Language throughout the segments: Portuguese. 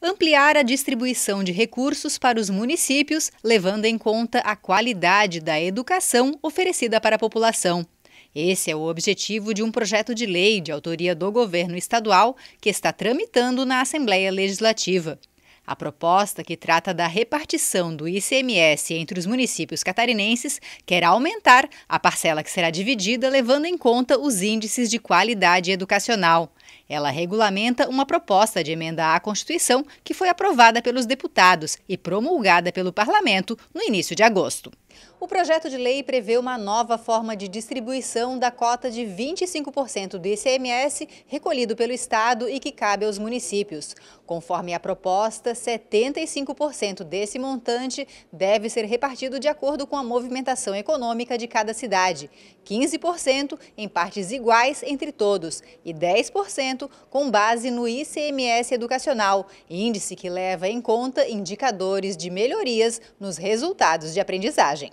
ampliar a distribuição de recursos para os municípios, levando em conta a qualidade da educação oferecida para a população. Esse é o objetivo de um projeto de lei de autoria do governo estadual que está tramitando na Assembleia Legislativa. A proposta, que trata da repartição do ICMS entre os municípios catarinenses, quer aumentar a parcela que será dividida levando em conta os índices de qualidade educacional. Ela regulamenta uma proposta de emenda à Constituição que foi aprovada pelos deputados e promulgada pelo parlamento no início de agosto. O projeto de lei prevê uma nova forma de distribuição da cota de 25% do ICMS recolhido pelo Estado e que cabe aos municípios. Conforme a proposta, 75% desse montante deve ser repartido de acordo com a movimentação econômica de cada cidade, 15% em partes iguais entre todos e 10% 5% com base no ICMS Educacional, índice que leva em conta indicadores de melhorias nos resultados de aprendizagem.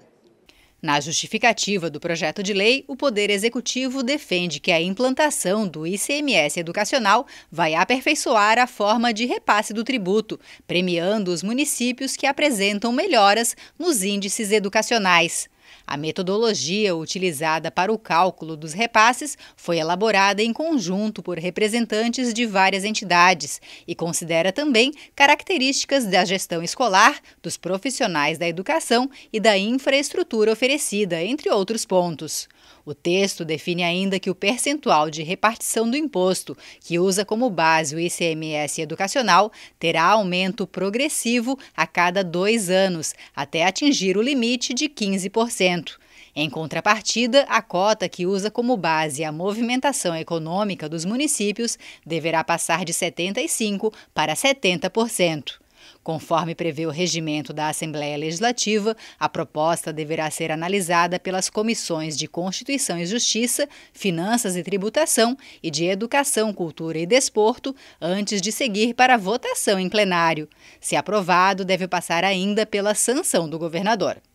Na justificativa do projeto de lei, o Poder Executivo defende que a implantação do ICMS educacional vai aperfeiçoar a forma de repasse do tributo, premiando os municípios que apresentam melhoras nos índices educacionais. A metodologia utilizada para o cálculo dos repasses foi elaborada em conjunto por representantes de várias entidades e considera também características da gestão escolar, dos profissionais da educação e da infraestrutura oferecida, entre outros pontos. O texto define ainda que o percentual de repartição do imposto, que usa como base o ICMS educacional, terá aumento progressivo a cada dois anos, até atingir o limite de 15%. Em contrapartida, a cota que usa como base a movimentação econômica dos municípios deverá passar de 75% para 70%. Conforme prevê o regimento da Assembleia Legislativa, a proposta deverá ser analisada pelas comissões de Constituição e Justiça, Finanças e Tributação e de Educação, Cultura e Desporto, antes de seguir para votação em plenário. Se aprovado, deve passar ainda pela sanção do governador.